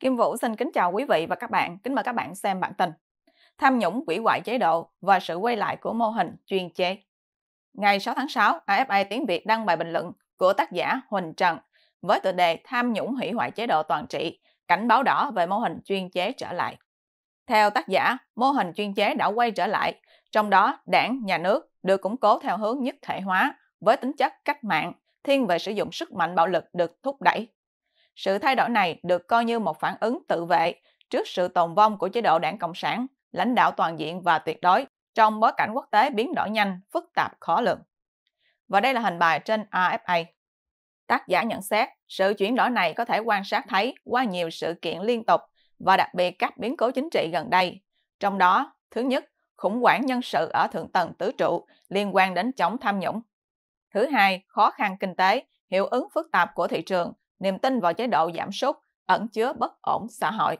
Kim Vũ xin kính chào quý vị và các bạn, kính mời các bạn xem bản tin. Tham nhũng quỷ hoại chế độ và sự quay lại của mô hình chuyên chế. Ngày 6 tháng 6, AFA tiếng Việt đăng bài bình luận của tác giả Huỳnh Trần với tựa đề Tham nhũng hủy hoại chế độ toàn trị, cảnh báo đỏ về mô hình chuyên chế trở lại. Theo tác giả, mô hình chuyên chế đã quay trở lại, trong đó đảng, nhà nước được củng cố theo hướng nhất thể hóa với tính chất cách mạng, thiên về sử dụng sức mạnh bạo lực được thúc đẩy sự thay đổi này được coi như một phản ứng tự vệ trước sự tồn vong của chế độ đảng Cộng sản, lãnh đạo toàn diện và tuyệt đối trong bối cảnh quốc tế biến đổi nhanh, phức tạp, khó lường. Và đây là hình bài trên AFA. Tác giả nhận xét, sự chuyển đổi này có thể quan sát thấy qua nhiều sự kiện liên tục và đặc biệt các biến cố chính trị gần đây. Trong đó, thứ nhất, khủng hoảng nhân sự ở thượng tầng tứ trụ liên quan đến chống tham nhũng. Thứ hai, khó khăn kinh tế, hiệu ứng phức tạp của thị trường niềm tin vào chế độ giảm sút ẩn chứa bất ổn xã hội.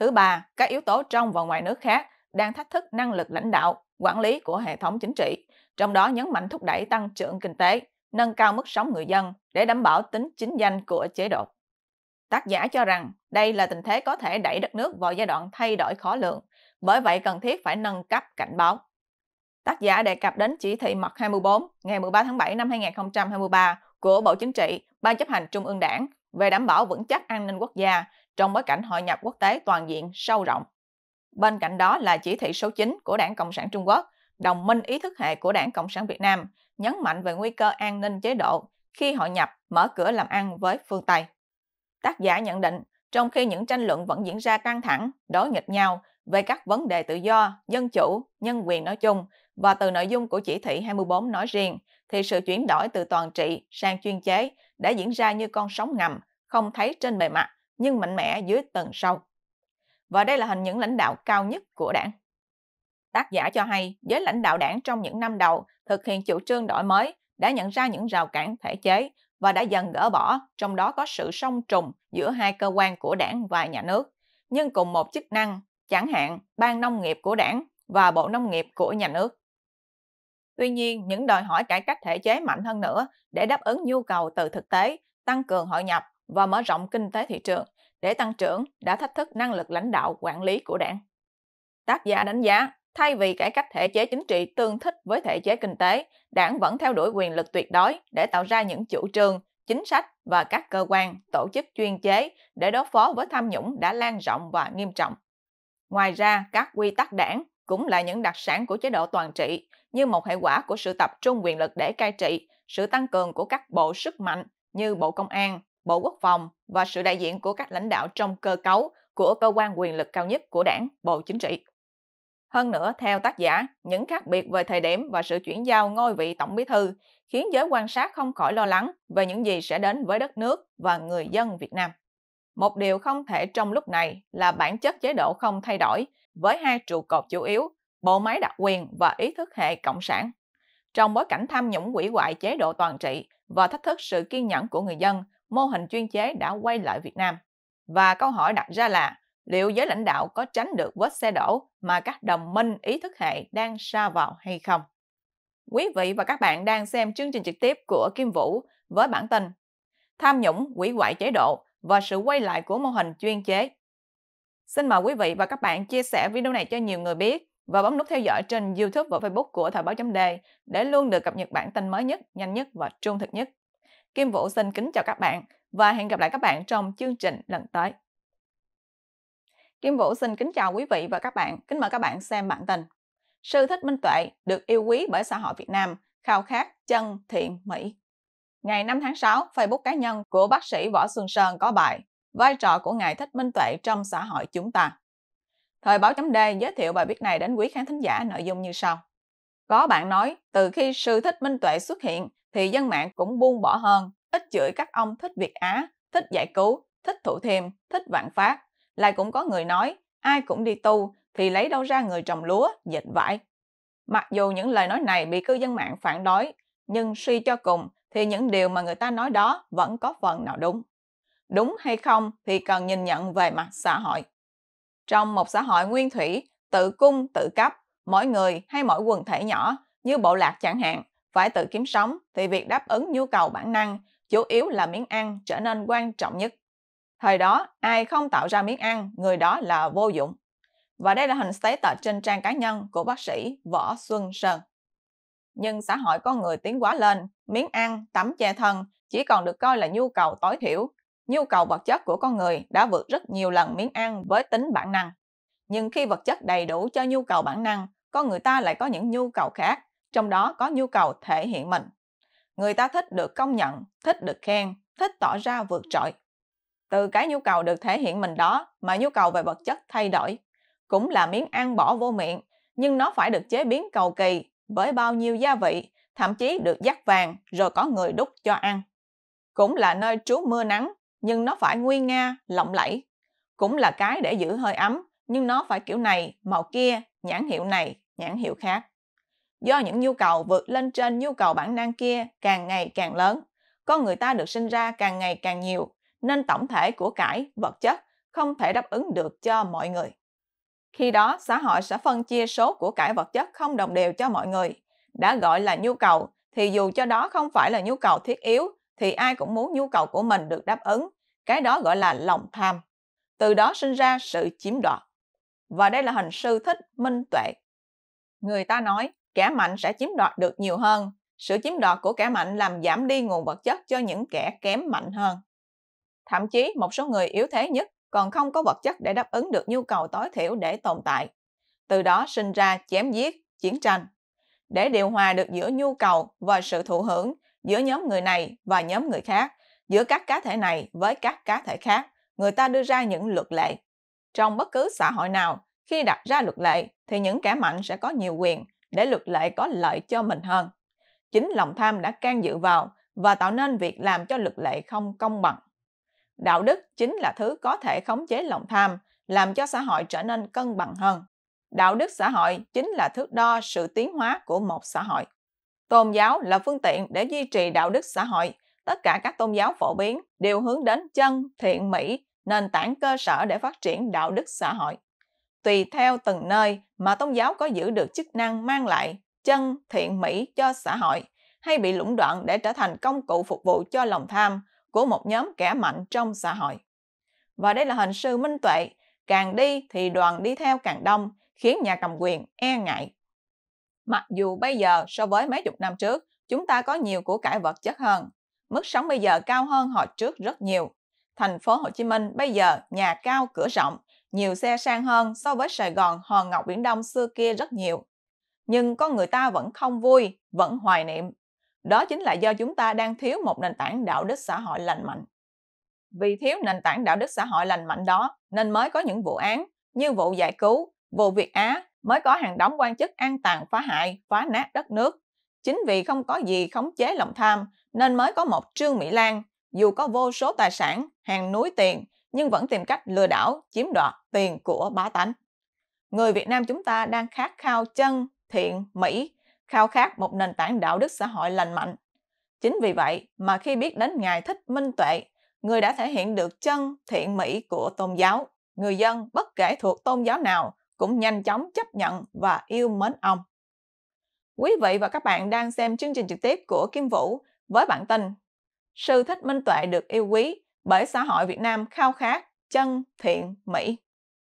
Thứ ba, các yếu tố trong và ngoài nước khác đang thách thức năng lực lãnh đạo, quản lý của hệ thống chính trị, trong đó nhấn mạnh thúc đẩy tăng trưởng kinh tế, nâng cao mức sống người dân để đảm bảo tính chính danh của chế độ. Tác giả cho rằng đây là tình thế có thể đẩy đất nước vào giai đoạn thay đổi khó lường, bởi vậy cần thiết phải nâng cấp cảnh báo. Tác giả đề cập đến chỉ thị mật 24 ngày 13 tháng 7 năm 2023 của Bộ Chính trị, Ban chấp hành Trung ương Đảng về đảm bảo vững chắc an ninh quốc gia trong bối cảnh hội nhập quốc tế toàn diện sâu rộng. Bên cạnh đó là chỉ thị số 9 của Đảng Cộng sản Trung Quốc, đồng minh ý thức hệ của Đảng Cộng sản Việt Nam, nhấn mạnh về nguy cơ an ninh chế độ khi hội nhập mở cửa làm ăn với phương Tây. Tác giả nhận định, trong khi những tranh luận vẫn diễn ra căng thẳng, đối nghịch nhau về các vấn đề tự do, dân chủ, nhân quyền nói chung và từ nội dung của chỉ thị 24 nói riêng, thì sự chuyển đổi từ toàn trị sang chuyên chế đã diễn ra như con sóng ngầm, không thấy trên bề mặt nhưng mạnh mẽ dưới tầng sâu. Và đây là hình những lãnh đạo cao nhất của đảng. Tác giả cho hay, giới lãnh đạo đảng trong những năm đầu thực hiện chủ trương đổi mới đã nhận ra những rào cản thể chế và đã dần gỡ bỏ, trong đó có sự song trùng giữa hai cơ quan của đảng và nhà nước, nhưng cùng một chức năng chẳng hạn Ban Nông nghiệp của đảng và Bộ Nông nghiệp của nhà nước. Tuy nhiên, những đòi hỏi cải cách thể chế mạnh hơn nữa để đáp ứng nhu cầu từ thực tế, tăng cường hội nhập và mở rộng kinh tế thị trường để tăng trưởng đã thách thức năng lực lãnh đạo quản lý của đảng. Tác giả đánh giá, thay vì cải cách thể chế chính trị tương thích với thể chế kinh tế, đảng vẫn theo đuổi quyền lực tuyệt đối để tạo ra những chủ trương, chính sách và các cơ quan, tổ chức chuyên chế để đối phó với tham nhũng đã lan rộng và nghiêm trọng. Ngoài ra, các quy tắc đảng cũng là những đặc sản của chế độ toàn trị, như một hệ quả của sự tập trung quyền lực để cai trị, sự tăng cường của các bộ sức mạnh như Bộ Công an, Bộ Quốc phòng và sự đại diện của các lãnh đạo trong cơ cấu của cơ quan quyền lực cao nhất của đảng, Bộ Chính trị. Hơn nữa, theo tác giả, những khác biệt về thời điểm và sự chuyển giao ngôi vị tổng bí thư khiến giới quan sát không khỏi lo lắng về những gì sẽ đến với đất nước và người dân Việt Nam. Một điều không thể trong lúc này là bản chất chế độ không thay đổi với hai trụ cột chủ yếu, bộ máy đặc quyền và ý thức hệ cộng sản. Trong bối cảnh tham nhũng quỷ hoại chế độ toàn trị và thách thức sự kiên nhẫn của người dân, mô hình chuyên chế đã quay lại Việt Nam. Và câu hỏi đặt ra là liệu giới lãnh đạo có tránh được vết xe đổ mà các đồng minh ý thức hệ đang sa vào hay không? Quý vị và các bạn đang xem chương trình trực tiếp của Kim Vũ với bản tin Tham nhũng quỷ hoại chế độ và sự quay lại của mô hình chuyên chế. Xin mời quý vị và các bạn chia sẻ video này cho nhiều người biết và bấm nút theo dõi trên YouTube và Facebook của Thời báo chấm đề để luôn được cập nhật bản tin mới nhất, nhanh nhất và trung thực nhất. Kim Vũ xin kính chào các bạn và hẹn gặp lại các bạn trong chương trình lần tới. Kim Vũ xin kính chào quý vị và các bạn, kính mời các bạn xem bản tin. Sư Thích Minh Tuệ được yêu quý bởi xã hội Việt Nam, khao khát chân thiện mỹ. Ngày 5 tháng 6, Facebook cá nhân của bác sĩ Võ Xuân Sơn có bài Vai trò của Ngài Thích Minh Tuệ trong xã hội chúng ta. Thời báo chấm D giới thiệu bài viết này đến quý khán thính giả nội dung như sau. Có bạn nói, từ khi sư Thích Minh Tuệ xuất hiện thì dân mạng cũng buông bỏ hơn, ít chửi các ông thích Việt Á, thích giải cứu, thích thụ thêm, thích vạn phát. Lại cũng có người nói, ai cũng đi tu thì lấy đâu ra người trồng lúa, dệt vải. Mặc dù những lời nói này bị cư dân mạng phản đối, nhưng suy cho cùng thì những điều mà người ta nói đó vẫn có phần nào đúng. Đúng hay không thì cần nhìn nhận về mặt xã hội. Trong một xã hội nguyên thủy, tự cung tự cấp, mỗi người hay mỗi quần thể nhỏ như bộ lạc chẳng hạn phải tự kiếm sống thì việc đáp ứng nhu cầu bản năng chủ yếu là miếng ăn trở nên quan trọng nhất. Thời đó, ai không tạo ra miếng ăn, người đó là vô dụng. Và đây là hình tế status trên trang cá nhân của bác sĩ Võ Xuân Sơn nhưng xã hội con người tiến quá lên, miếng ăn, tắm che thân chỉ còn được coi là nhu cầu tối thiểu. Nhu cầu vật chất của con người đã vượt rất nhiều lần miếng ăn với tính bản năng. Nhưng khi vật chất đầy đủ cho nhu cầu bản năng, con người ta lại có những nhu cầu khác, trong đó có nhu cầu thể hiện mình. Người ta thích được công nhận, thích được khen, thích tỏ ra vượt trội. Từ cái nhu cầu được thể hiện mình đó mà nhu cầu về vật chất thay đổi. Cũng là miếng ăn bỏ vô miệng, nhưng nó phải được chế biến cầu kỳ với bao nhiêu gia vị, thậm chí được dắt vàng rồi có người đúc cho ăn. Cũng là nơi trú mưa nắng, nhưng nó phải nguy nga, lộng lẫy. Cũng là cái để giữ hơi ấm, nhưng nó phải kiểu này, màu kia, nhãn hiệu này, nhãn hiệu khác. Do những nhu cầu vượt lên trên nhu cầu bản năng kia càng ngày càng lớn, con người ta được sinh ra càng ngày càng nhiều, nên tổng thể của cải, vật chất không thể đáp ứng được cho mọi người. Khi đó, xã hội sẽ phân chia số của cải vật chất không đồng đều cho mọi người. Đã gọi là nhu cầu, thì dù cho đó không phải là nhu cầu thiết yếu, thì ai cũng muốn nhu cầu của mình được đáp ứng. Cái đó gọi là lòng tham. Từ đó sinh ra sự chiếm đoạt. Và đây là hình sư thích minh tuệ. Người ta nói, kẻ mạnh sẽ chiếm đoạt được nhiều hơn. Sự chiếm đoạt của kẻ mạnh làm giảm đi nguồn vật chất cho những kẻ kém mạnh hơn. Thậm chí một số người yếu thế nhất còn không có vật chất để đáp ứng được nhu cầu tối thiểu để tồn tại. Từ đó sinh ra chém giết, chiến tranh. Để điều hòa được giữa nhu cầu và sự thụ hưởng giữa nhóm người này và nhóm người khác, giữa các cá thể này với các cá thể khác, người ta đưa ra những luật lệ. Trong bất cứ xã hội nào, khi đặt ra luật lệ thì những kẻ mạnh sẽ có nhiều quyền để luật lệ có lợi cho mình hơn. Chính lòng tham đã can dự vào và tạo nên việc làm cho luật lệ không công bằng đạo đức chính là thứ có thể khống chế lòng tham, làm cho xã hội trở nên cân bằng hơn. Đạo đức xã hội chính là thước đo sự tiến hóa của một xã hội. Tôn giáo là phương tiện để duy trì đạo đức xã hội. Tất cả các tôn giáo phổ biến đều hướng đến chân, thiện, mỹ, nền tảng cơ sở để phát triển đạo đức xã hội. Tùy theo từng nơi mà tôn giáo có giữ được chức năng mang lại chân, thiện, mỹ cho xã hội hay bị lũng đoạn để trở thành công cụ phục vụ cho lòng tham, của một nhóm kẻ mạnh trong xã hội. Và đây là hình sư minh tuệ, càng đi thì đoàn đi theo càng đông, khiến nhà cầm quyền e ngại. Mặc dù bây giờ so với mấy chục năm trước, chúng ta có nhiều của cải vật chất hơn, mức sống bây giờ cao hơn hồi trước rất nhiều. Thành phố Hồ Chí Minh bây giờ nhà cao cửa rộng, nhiều xe sang hơn so với Sài Gòn hòn ngọc biển Đông xưa kia rất nhiều. Nhưng con người ta vẫn không vui, vẫn hoài niệm đó chính là do chúng ta đang thiếu một nền tảng đạo đức xã hội lành mạnh. Vì thiếu nền tảng đạo đức xã hội lành mạnh đó nên mới có những vụ án như vụ giải cứu, vụ Việt Á mới có hàng đống quan chức an tàn phá hại, phá nát đất nước. Chính vì không có gì khống chế lòng tham nên mới có một Trương Mỹ Lan, dù có vô số tài sản, hàng núi tiền nhưng vẫn tìm cách lừa đảo, chiếm đoạt tiền của bá tánh. Người Việt Nam chúng ta đang khát khao chân, thiện, mỹ khao khát một nền tảng đạo đức xã hội lành mạnh. Chính vì vậy mà khi biết đến Ngài Thích Minh Tuệ, người đã thể hiện được chân thiện mỹ của tôn giáo. Người dân bất kể thuộc tôn giáo nào cũng nhanh chóng chấp nhận và yêu mến ông. Quý vị và các bạn đang xem chương trình trực tiếp của Kim Vũ với bản tin Sư Thích Minh Tuệ được yêu quý bởi xã hội Việt Nam khao khát chân thiện mỹ.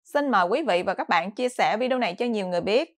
Xin mời quý vị và các bạn chia sẻ video này cho nhiều người biết